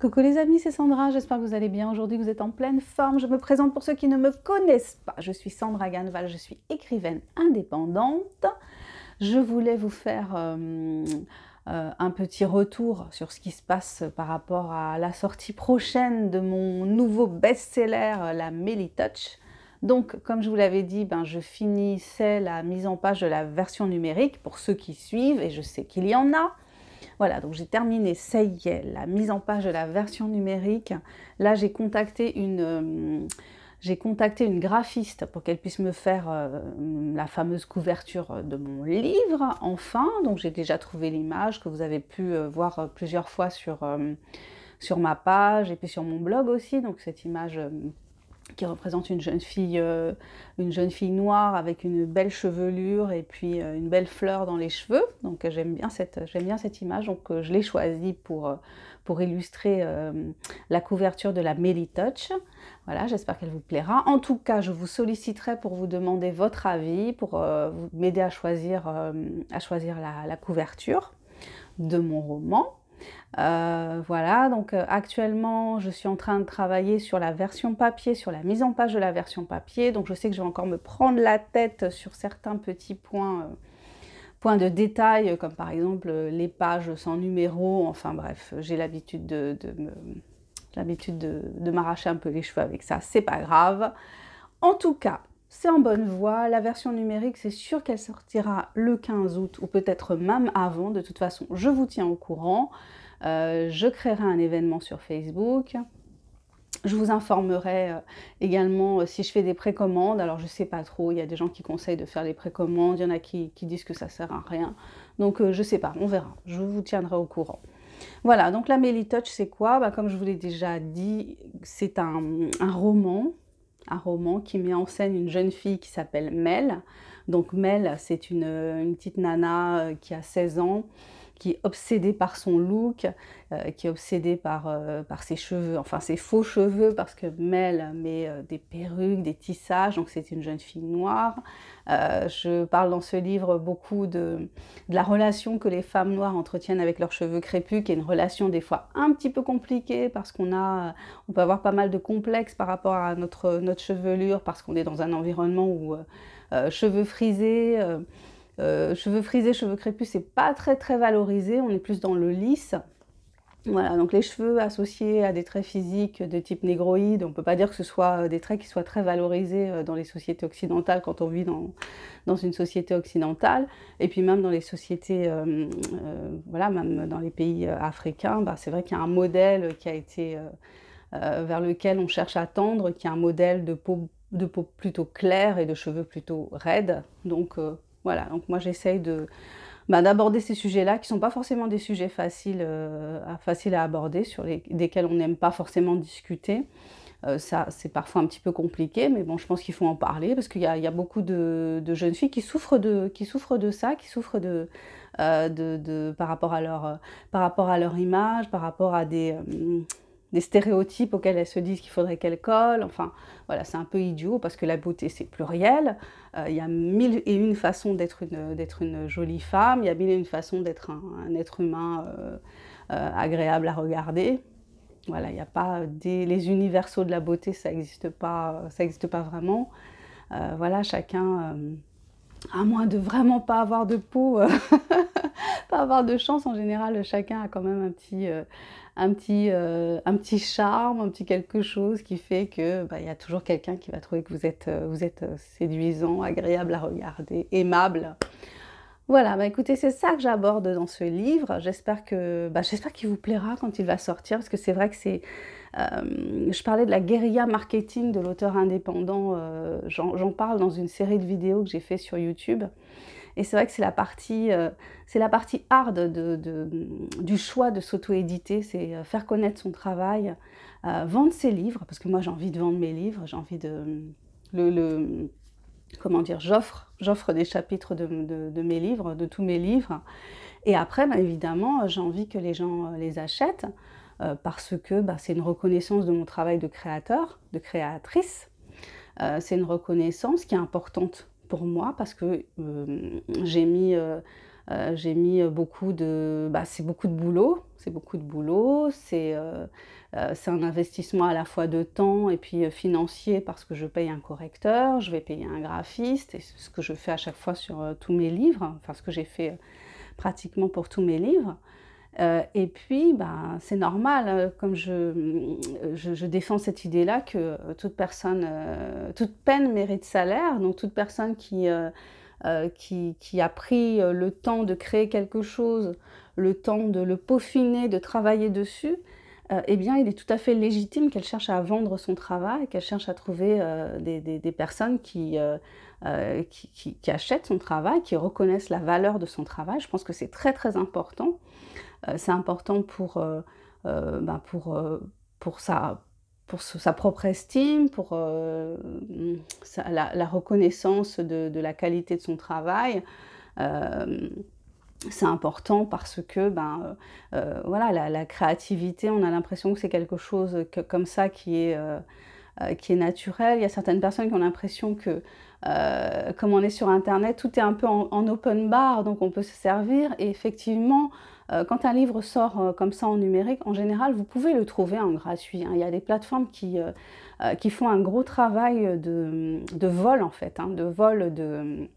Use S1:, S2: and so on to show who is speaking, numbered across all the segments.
S1: Coucou les amis, c'est Sandra, j'espère que vous allez bien. Aujourd'hui, vous êtes en pleine forme. Je me présente pour ceux qui ne me connaissent pas. Je suis Sandra Ganval, je suis écrivaine indépendante. Je voulais vous faire euh, euh, un petit retour sur ce qui se passe par rapport à la sortie prochaine de mon nouveau best-seller, euh, la Melly Touch. Donc, comme je vous l'avais dit, ben, je finissais la mise en page de la version numérique pour ceux qui suivent, et je sais qu'il y en a. Voilà, donc j'ai terminé, ça y est, la mise en page de la version numérique. Là, j'ai contacté une... Euh, j'ai contacté une graphiste pour qu'elle puisse me faire euh, la fameuse couverture de mon livre, enfin. Donc j'ai déjà trouvé l'image que vous avez pu euh, voir plusieurs fois sur, sur ma page et puis sur mon blog aussi. Donc cette image qui représente une jeune fille, euh, une jeune fille noire avec une belle chevelure et puis euh, une belle fleur dans les cheveux. Donc euh, j'aime bien cette, image. Donc je l'ai choisie pour, pour illustrer la couverture de la Melly Touch. Voilà, j'espère qu'elle vous plaira. En tout cas, je vous solliciterai pour vous demander votre avis, pour m'aider à choisir, à choisir la couverture de mon roman. Euh, voilà, donc euh, actuellement, je suis en train de travailler sur la version papier, sur la mise en page de la version papier. Donc je sais que je vais encore me prendre la tête sur certains petits points, euh, points de détail, comme par exemple les pages sans numéro. Enfin bref, j'ai l'habitude de, l'habitude de m'arracher un peu les cheveux avec ça. C'est pas grave. En tout cas, c'est en bonne voie. La version numérique, c'est sûr qu'elle sortira le 15 août ou peut-être même avant. De toute façon, je vous tiens au courant. Euh, je créerai un événement sur Facebook. Je vous informerai euh, également euh, si je fais des précommandes. Alors je ne sais pas trop, il y a des gens qui conseillent de faire les précommandes, il y en a qui, disent que ça ne sert à rien. Donc je ne sais pas, on verra. Je vous tiendrai au courant. Voilà, donc la Melly Touch, c'est quoi bah, Comme je vous l'ai déjà dit, c'est un, roman, un roman qui met en scène une jeune fille qui s'appelle Mel. Donc Mel, c'est une, une petite nana qui a 16 ans, qui est obsédé par son look, euh, qui est obsédé euh, par, ses cheveux, enfin ses faux cheveux, parce que Mel met euh, des perruques, des tissages, donc c'est une jeune fille noire. je parle dans ce livre beaucoup de, la relation que les femmes noires entretiennent avec leurs cheveux crépus, qui est une relation des fois un petit peu compliquée, parce qu'on a, on peut avoir pas mal de complexes par rapport à notre, notre chevelure, parce qu'on est dans un environnement où cheveux frisés euh, cheveux frisés, cheveux crépus, c'est pas très très valorisé, on est plus dans le lisse. Voilà, donc les cheveux associés à des traits physiques de type négroïde, on ne peut pas dire que ce soit euh, des traits qui soient très valorisés euh, dans les sociétés occidentales quand on vit dans, dans une société occidentale. Et puis même dans les sociétés, voilà, même dans les pays africains, bah, c'est vrai qu'il y a un modèle qui a été vers lequel on cherche à tendre, qui est un modèle de peau, de peau plutôt claire et de cheveux plutôt raides. Donc voilà, donc moi j'essaye de bah, d'aborder ces sujets-là qui ne sont pas forcément des sujets faciles, euh, faciles à aborder, sur les, desquels on n'aime pas forcément discuter. Euh, ça, c'est parfois un petit peu compliqué, mais bon, je pense qu'il faut en parler parce qu'il y, a beaucoup de, jeunes filles qui souffrent de, qui souffrent de ça, qui souffrent euh, de, de par, rapport à leur, par rapport à leur image, par rapport à des des stéréotypes auxquels elles se disent qu'il faudrait qu'elles collent. Enfin, voilà, c'est un peu idiot parce que la beauté, c'est pluriel. Euh, il y a mille et une façons d'être une, une jolie femme, il y a mille et une façons d'être un, être humain euh, euh, agréable à regarder. Voilà, il n'y a pas des, les universaux de la beauté, ça n'existe pas, ça existe pas vraiment. voilà, chacun, à moins de vraiment pas avoir de peau pas avoir de chance. En général, chacun a quand même un petit, euh, un petit, euh, un petit charme, un petit quelque chose qui fait que bah, il y a toujours quelqu'un qui va trouver que vous êtes, euh, vous êtes séduisant, agréable à regarder, aimable. Voilà, bah écoutez, c'est ça que j'aborde dans ce livre. J'espère que, bah, j'espère qu'il vous plaira quand il va sortir, parce que c'est vrai que c'est, je parlais de la guérilla marketing de l'auteur indépendant. j'en, parle dans une série de vidéos que j'ai fait sur YouTube. Et c'est vrai que c'est la partie, euh, c'est la partie hard du choix de s'auto-éditer, c'est euh, faire connaître son travail, euh, vendre ses livres, parce que moi j'ai envie de vendre mes livres, j'ai envie de le, comment dire, j'offre, j'offre des chapitres de, mes livres, de tous mes livres. Et après, bah, évidemment, j'ai envie que les gens les achètent parce que bah, c'est une reconnaissance de mon travail de créateur, de créatrice. c'est une reconnaissance qui est importante pour moi parce que euh, euh, euh, j'ai mis, beaucoup de... Bah, c'est beaucoup de boulot, c'est beaucoup de boulot, c'est un investissement à la fois de temps et puis financier parce que je paye un correcteur, je vais payer un graphiste, et ce que je fais à chaque fois sur tous mes livres, enfin ce que j'ai fait pratiquement pour tous mes livres. Euh, et puis, ben, c'est normal, euh, comme euh, je, défends cette idée-là, que toute personne, toute peine mérite salaire. Donc, toute personne qui, qui, a pris le temps de créer quelque chose, le temps de le peaufiner, de travailler dessus, eh bien, il est tout à fait légitime qu'elle cherche à vendre son travail, qu'elle cherche à trouver des, personnes qui, qui achètent son travail, qui reconnaissent la valeur de son travail. Je pense que c'est très, très important. Euh, c'est important pour, euh, euh, ben pour, pour sa, propre estime, pour la, reconnaissance de, la qualité de son travail. c'est important parce que ben, voilà, la, créativité, on a l'impression que c'est quelque chose comme ça qui est, qui est naturel. Il y a certaines personnes qui ont l'impression que, comme on est sur Internet, tout est un peu en, open bar, donc on peut se servir. Et effectivement, euh, quand un livre sort euh, comme ça en numérique, en général, vous pouvez le trouver en gratuit. Hein. Il y a des plateformes qui, euh, font un gros travail de, vol, en fait, hein, de vol de,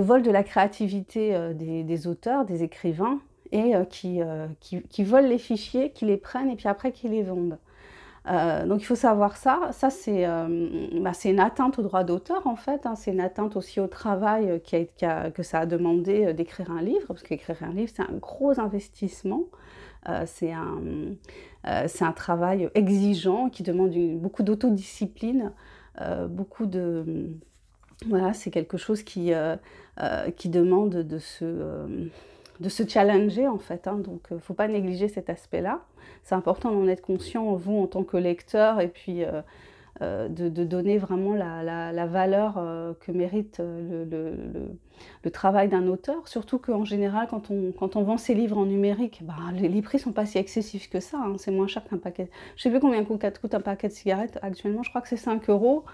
S1: vol de la créativité des, auteurs, des écrivains, et qui, qui volent les fichiers, qui les prennent et puis après qui les vendent. Euh, donc il faut savoir ça. Ça, c'est euh, bah, une atteinte au droit d'auteur, en fait. Hein. C'est une atteinte aussi au travail euh, qui que ça a demandé d'écrire un livre, parce qu'écrire un livre, c'est un gros investissement. c'est un, travail exigeant qui demande beaucoup d'autodiscipline, beaucoup de... Voilà, c'est quelque chose qui demande de se de se challenger en fait. Hein. donc, il euh, ne faut pas négliger cet aspect-là. C'est important d'en être conscient, vous, en tant que lecteur, et puis euh, euh, de, donner vraiment la, la, valeur que mérite le, le, travail d'un auteur. Surtout qu'en général, quand on, quand on vend ses livres en numérique, bah, les, prix ne sont pas si excessifs que ça. Hein. c'est moins cher qu'un paquet. Je ne sais plus combien coûte un paquet de cigarettes actuellement. Je crois que c'est 5 euros.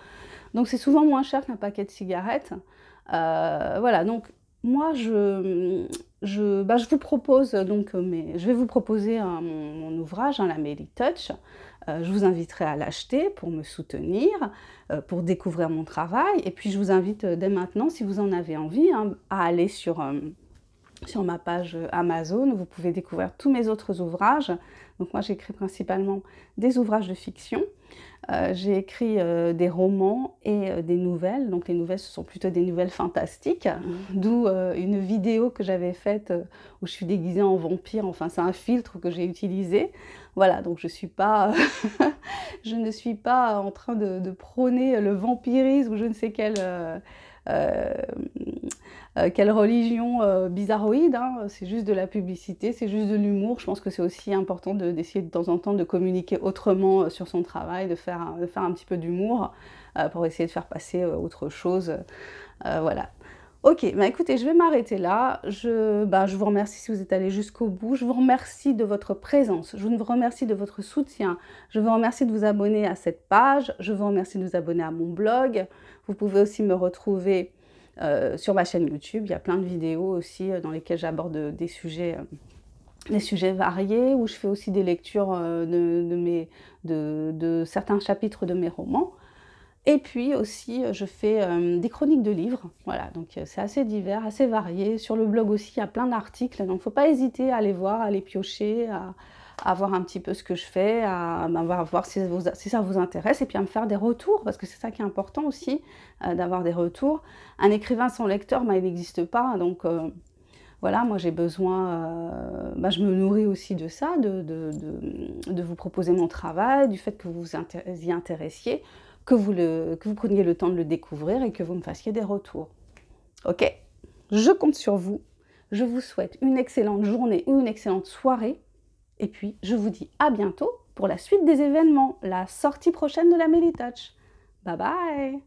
S1: Donc, c'est souvent moins cher qu'un paquet de cigarettes. voilà, donc moi, je, bah, je, vous propose euh, euh, je vais vous proposer hein, mon, ouvrage, hein, La Melly Touch. Euh, je vous inviterai à l'acheter pour me soutenir, pour découvrir mon travail. Et puis je vous invite dès maintenant, si vous en avez envie, hein, à aller sur, sur ma page Amazon. Vous pouvez découvrir tous mes autres ouvrages. Donc moi j'écris principalement des ouvrages de fiction. Euh, j'ai écrit euh, des romans et euh, des nouvelles. Donc les nouvelles, ce sont plutôt des nouvelles fantastiques, d'où une vidéo que j'avais faite où je suis déguisée en vampire. Enfin, c'est un filtre que j'ai utilisé. Voilà, donc je suis pas, je ne suis pas en train de, de prôner le vampirisme ou je ne sais quelle euh, euh, quelle religion euh, bizarroïde, hein. c'est juste de la publicité, c'est juste de l'humour. Je pense que c'est aussi important d'essayer de, temps en temps de communiquer autrement sur son travail, de faire, de faire un petit peu d'humour pour essayer de faire passer autre chose. voilà, Ok, bah, écoutez, je vais m'arrêter là. Bah, je, vous remercie si vous êtes allé jusqu'au bout. Je vous remercie de votre présence. Je vous remercie de votre soutien. Je vous remercie de vous abonner à cette page. Je vous remercie de vous abonner à mon blog. Vous pouvez aussi me retrouver euh, sur ma chaîne YouTube. Il y a plein de vidéos aussi euh, dans lesquelles j'aborde euh, des sujets. variés, où je fais aussi des lectures de certains chapitres de mes romans. Et puis aussi, euh, je fais euh, des chroniques de livres. Voilà, donc euh, c'est assez divers, assez varié. Sur le blog aussi, il y a plein d'articles. Donc, faut pas hésiter à aller voir, à les piocher, à, voir un petit peu ce que je fais, à, ben, voir si, ça vous intéresse, et puis à me faire des retours, parce que c'est ça qui est important aussi, d'avoir des retours. Un écrivain sans lecteur, ben, il n'existe pas. Donc, voilà, moi j'ai besoin, ben, je me nourris aussi de ça, de, de, vous proposer mon travail, du fait que vous vous y intéressiez que vous, preniez le temps de le découvrir et que vous me fassiez des retours. Ok Je compte sur vous. Je vous souhaite une excellente journée ou une excellente soirée. Et puis, je vous dis à bientôt pour la suite des événements, la sortie prochaine de la Melitouch. Bye bye